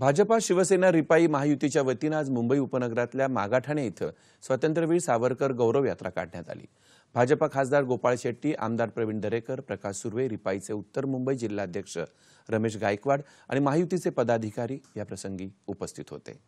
भाजपा शिवसेना रिपाई महायुतीच्या वतीनं आज मुंबई उपनगरातल्या मागाठाणे इथं स्वातंत्र्यवीर सावरकर गौरव यात्रा काढण्यात आली भाजपा खासदार गोपाळ शेट्टी आमदार प्रवीण दरेकर प्रकाश सुर्वे रिपाईचे उत्तर मुंबई जिल्हाध्यक्ष रमेश गायकवाड आणि महायुतीचे पदाधिकारी याप्रसंगी उपस्थित होते